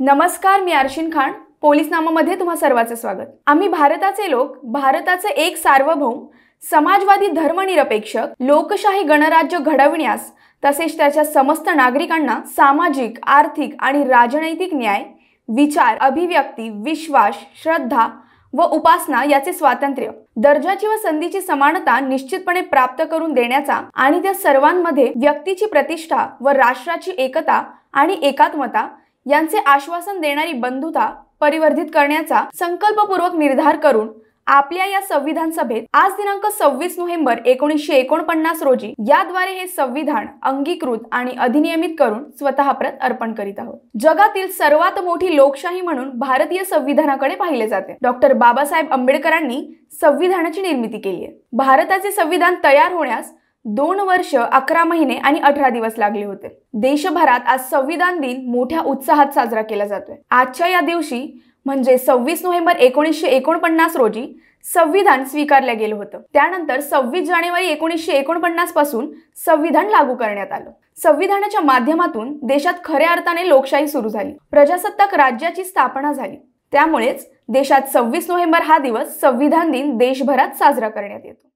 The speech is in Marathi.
नमस्कार मी अर्शिन खान पोलीस नामामध्ये तुम्हा सर्वांचं स्वागत आम्ही भारताचे लोक भारताचे एक सार्वभौम समाजवादी धर्मनिरपेक्ष लोकशाही गणराज्य घडवण्यास तसेच त्याच्या समस्त नागरिकांना सामाजिक आर्थिक आणि राजनैतिक न्याय विचार अभिव्यक्ती विश्वास श्रद्धा व उपासना याचे स्वातंत्र्य दर्जाची व संधीची समानता निश्चितपणे प्राप्त करून देण्याचा आणि त्या सर्वांमध्ये व्यक्तीची प्रतिष्ठा व राष्ट्राची एकता आणि एकात्मता यांचे आश्वासन देणारी बंधुता परिवर्धित करण्याचा संकल्पपूर्वक निर्धार करून आपल्या या संविधान सभेत आज दिनांक सव्वीस नोव्हेंबर एकोणीसशे एकोणपन्नास रोजी याद्वारे हे संविधान अंगीकृत आणि अधिनियमित करून स्वतः प्रत अर्पण करीत आहोत जगातील सर्वात मोठी लोकशाही म्हणून भारतीय संविधानाकडे पाहिले जाते डॉक्टर बाबासाहेब आंबेडकरांनी संविधानाची निर्मिती केली आहे भारताचे संविधान तयार होण्यास दोन वर्ष अकरा महिने आणि अठरा दिवस लागले होते देशभरात आज संविधान दिन मोठ्या उत्साहात साजरा केला जातोय आजच्या या दिवशी म्हणजे सव्वीस नोव्हेंबर एकोणीसशे एकोणपन्नास रोजी संविधान स्वीकारलं गेलं होतं त्यानंतर सव्वीस जानेवारी एकोणीसशे एकोणपन्नास पासून संविधान लागू करण्यात आलं संविधानाच्या माध्यमातून देशात खऱ्या अर्थाने लोकशाही सुरू झाली प्रजासत्ताक राज्याची स्थापना झाली त्यामुळेच देशात सव्वीस नोव्हेंबर हा दिवस संविधान दिन देशभरात साजरा करण्यात येतो